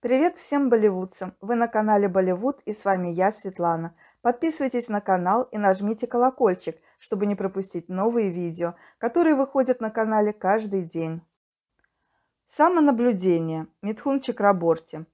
Привет всем болливудцам! Вы на канале Болливуд и с вами я, Светлана. Подписывайтесь на канал и нажмите колокольчик, чтобы не пропустить новые видео, которые выходят на канале каждый день. Самонаблюдение. Митхун Чакраборти.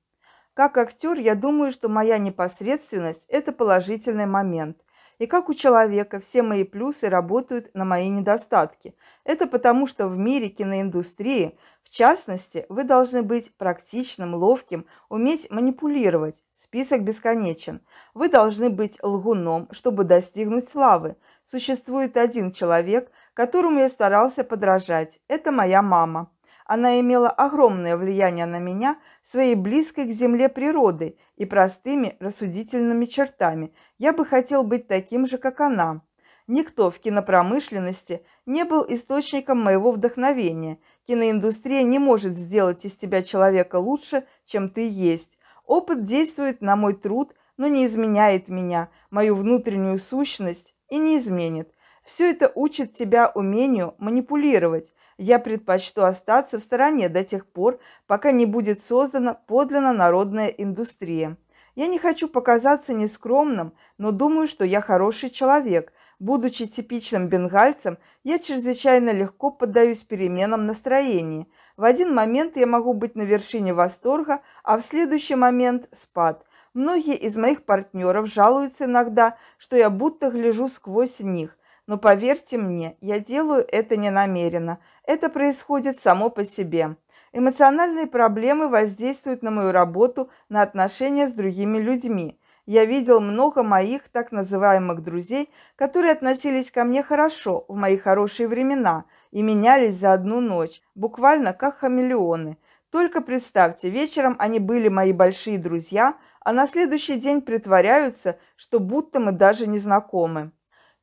Как актер, я думаю, что моя непосредственность – это положительный момент – и как у человека, все мои плюсы работают на мои недостатки. Это потому, что в мире киноиндустрии, в частности, вы должны быть практичным, ловким, уметь манипулировать. Список бесконечен. Вы должны быть лгуном, чтобы достигнуть славы. Существует один человек, которому я старался подражать. Это моя мама. Она имела огромное влияние на меня своей близкой к земле природой и простыми рассудительными чертами. Я бы хотел быть таким же, как она. Никто в кинопромышленности не был источником моего вдохновения. Киноиндустрия не может сделать из тебя человека лучше, чем ты есть. Опыт действует на мой труд, но не изменяет меня, мою внутреннюю сущность и не изменит. Все это учит тебя умению манипулировать. Я предпочту остаться в стороне до тех пор, пока не будет создана подлинно народная индустрия. Я не хочу показаться нескромным, но думаю, что я хороший человек. Будучи типичным бенгальцем, я чрезвычайно легко поддаюсь переменам настроения. В один момент я могу быть на вершине восторга, а в следующий момент – спад. Многие из моих партнеров жалуются иногда, что я будто гляжу сквозь них. Но поверьте мне, я делаю это не намеренно. Это происходит само по себе. Эмоциональные проблемы воздействуют на мою работу, на отношения с другими людьми. Я видел много моих так называемых друзей, которые относились ко мне хорошо в мои хорошие времена и менялись за одну ночь, буквально как хамелеоны. Только представьте, вечером они были мои большие друзья, а на следующий день притворяются, что будто мы даже не знакомы.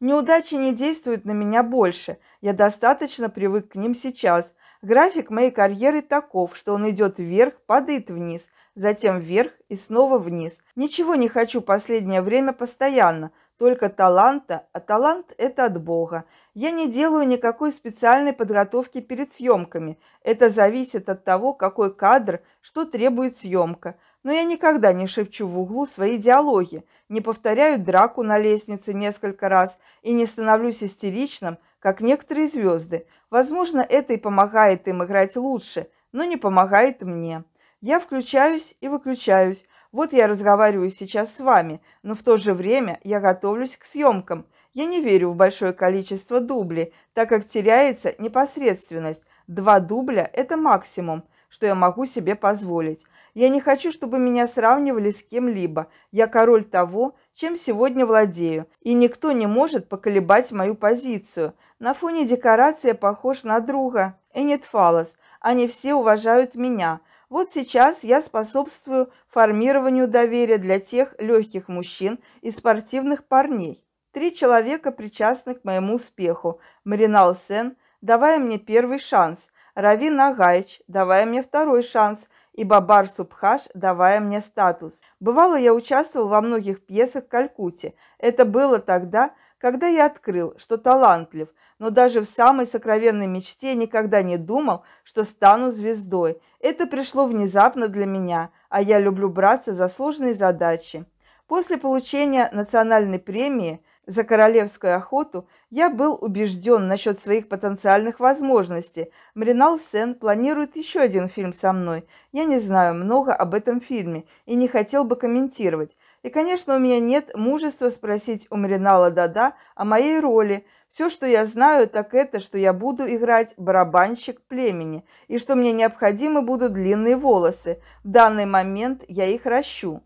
Неудачи не действуют на меня больше. Я достаточно привык к ним сейчас. График моей карьеры таков, что он идет вверх, падает вниз, затем вверх и снова вниз. Ничего не хочу последнее время постоянно, только таланта, а талант – это от Бога. Я не делаю никакой специальной подготовки перед съемками. Это зависит от того, какой кадр, что требует съемка – но я никогда не шепчу в углу свои диалоги, не повторяю драку на лестнице несколько раз и не становлюсь истеричным, как некоторые звезды. Возможно, это и помогает им играть лучше, но не помогает мне. Я включаюсь и выключаюсь. Вот я разговариваю сейчас с вами, но в то же время я готовлюсь к съемкам. Я не верю в большое количество дублей, так как теряется непосредственность. Два дубля – это максимум, что я могу себе позволить. Я не хочу, чтобы меня сравнивали с кем-либо. Я король того, чем сегодня владею, и никто не может поколебать мою позицию. На фоне декорации похож на друга Энет Фалос. Они все уважают меня. Вот сейчас я способствую формированию доверия для тех легких мужчин и спортивных парней. Три человека причастны к моему успеху. Маринал Сен, давая мне первый шанс. Равин Агаич, давая мне второй шанс – и Бабар Субхаш, давая мне статус. Бывало, я участвовал во многих пьесах в Калькутте. Это было тогда, когда я открыл, что талантлив, но даже в самой сокровенной мечте я никогда не думал, что стану звездой. Это пришло внезапно для меня, а я люблю браться за сложные задачи. После получения национальной премии – за королевскую охоту, я был убежден насчет своих потенциальных возможностей. Мринал Сен планирует еще один фильм со мной. Я не знаю много об этом фильме и не хотел бы комментировать. И, конечно, у меня нет мужества спросить у Маринала Дада о моей роли. Все, что я знаю, так это, что я буду играть барабанщик племени, и что мне необходимы будут длинные волосы. В данный момент я их ращу.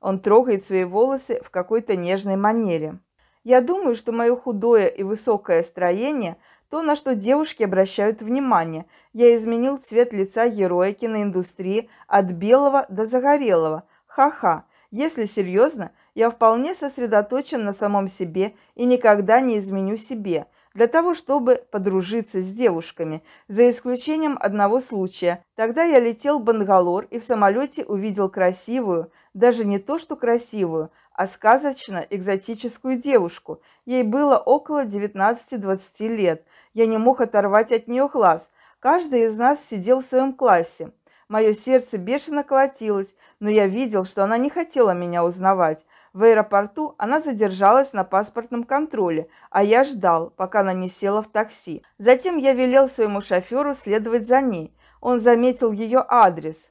Он трогает свои волосы в какой-то нежной манере. Я думаю, что мое худое и высокое строение – то, на что девушки обращают внимание. Я изменил цвет лица героя киноиндустрии от белого до загорелого. Ха-ха. Если серьезно, я вполне сосредоточен на самом себе и никогда не изменю себе – для того, чтобы подружиться с девушками, за исключением одного случая. Тогда я летел в Бангалор и в самолете увидел красивую, даже не то что красивую, а сказочно-экзотическую девушку. Ей было около 19-20 лет. Я не мог оторвать от нее глаз. Каждый из нас сидел в своем классе. Мое сердце бешено колотилось, но я видел, что она не хотела меня узнавать. В аэропорту она задержалась на паспортном контроле, а я ждал, пока она не села в такси. Затем я велел своему шоферу следовать за ней. Он заметил ее адрес.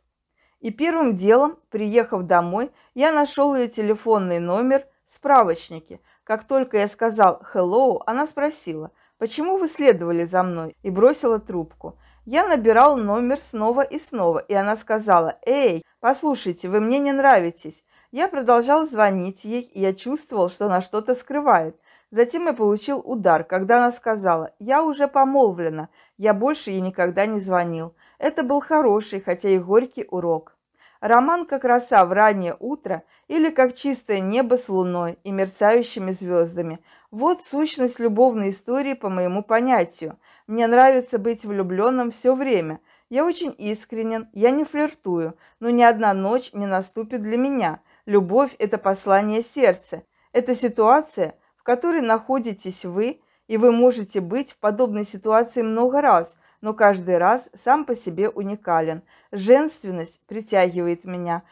И первым делом, приехав домой, я нашел ее телефонный номер в справочнике. Как только я сказал «hello», она спросила «почему вы следовали за мной?» и бросила трубку. Я набирал номер снова и снова, и она сказала «Эй, послушайте, вы мне не нравитесь, я продолжал звонить ей, и я чувствовал, что она что-то скрывает. Затем я получил удар, когда она сказала, «Я уже помолвлена, я больше ей никогда не звонил». Это был хороший, хотя и горький урок. Роман как роса в раннее утро или как чистое небо с луной и мерцающими звездами. Вот сущность любовной истории по моему понятию. Мне нравится быть влюбленным все время. Я очень искренен, я не флиртую, но ни одна ночь не наступит для меня – Любовь – это послание сердца. Это ситуация, в которой находитесь вы, и вы можете быть в подобной ситуации много раз, но каждый раз сам по себе уникален. Женственность притягивает меня.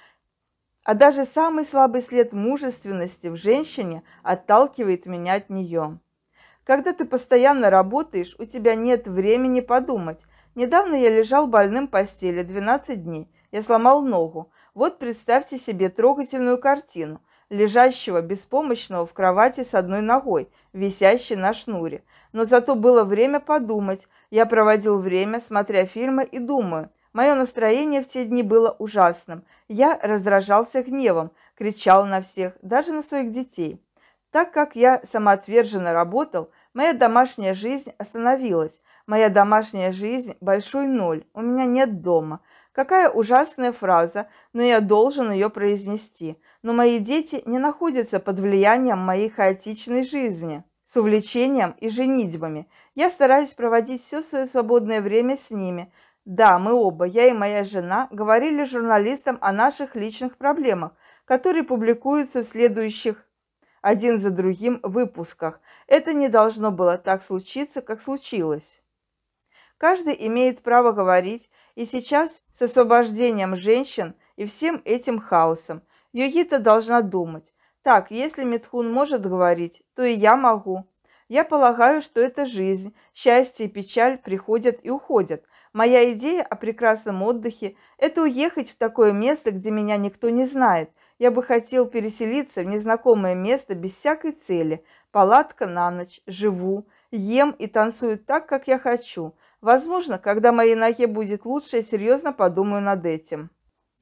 А даже самый слабый след мужественности в женщине отталкивает меня от нее. Когда ты постоянно работаешь, у тебя нет времени подумать. Недавно я лежал больным в постели 12 дней. Я сломал ногу. Вот представьте себе трогательную картину лежащего беспомощного в кровати с одной ногой, висящей на шнуре. Но зато было время подумать. Я проводил время, смотря фильмы и думаю. Мое настроение в те дни было ужасным. Я раздражался гневом, кричал на всех, даже на своих детей. Так как я самоотверженно работал, моя домашняя жизнь остановилась. Моя домашняя жизнь – большой ноль, у меня нет дома – Какая ужасная фраза, но я должен ее произнести. Но мои дети не находятся под влиянием моей хаотичной жизни, с увлечением и женитьбами. Я стараюсь проводить все свое свободное время с ними. Да, мы оба, я и моя жена, говорили журналистам о наших личных проблемах, которые публикуются в следующих один за другим выпусках. Это не должно было так случиться, как случилось. Каждый имеет право говорить, и сейчас с освобождением женщин и всем этим хаосом Йогита должна думать. Так, если Митхун может говорить, то и я могу. Я полагаю, что это жизнь, счастье и печаль приходят и уходят. Моя идея о прекрасном отдыхе – это уехать в такое место, где меня никто не знает. Я бы хотел переселиться в незнакомое место без всякой цели. Палатка на ночь, живу, ем и танцую так, как я хочу – Возможно, когда моей ноге будет лучше, я серьезно подумаю над этим.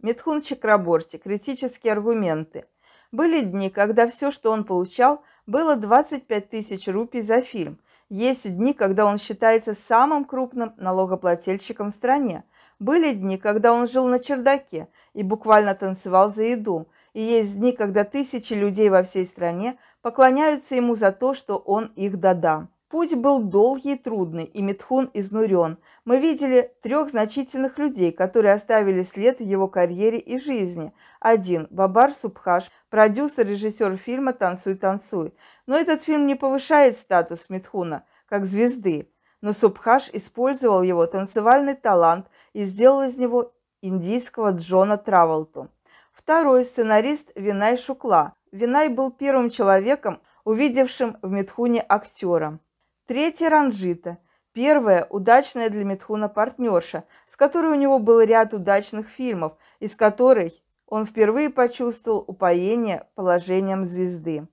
Митхун Чакраборти. Критические аргументы. Были дни, когда все, что он получал, было 25 тысяч рупий за фильм. Есть дни, когда он считается самым крупным налогоплательщиком в стране. Были дни, когда он жил на чердаке и буквально танцевал за еду. И есть дни, когда тысячи людей во всей стране поклоняются ему за то, что он их дада. Путь был долгий и трудный, и Митхун изнурен. Мы видели трех значительных людей, которые оставили след в его карьере и жизни. Один – Бабар Субхаш, продюсер, режиссер фильма «Танцуй, танцуй». Но этот фильм не повышает статус Митхуна, как звезды. Но Субхаш использовал его танцевальный талант и сделал из него индийского Джона Травелту. Второй – сценарист Винай Шукла. Винай был первым человеком, увидевшим в Митхуне актера. Третья ранжита. Первая – удачная для Митхуна партнерша, с которой у него был ряд удачных фильмов, из которой он впервые почувствовал упоение положением звезды.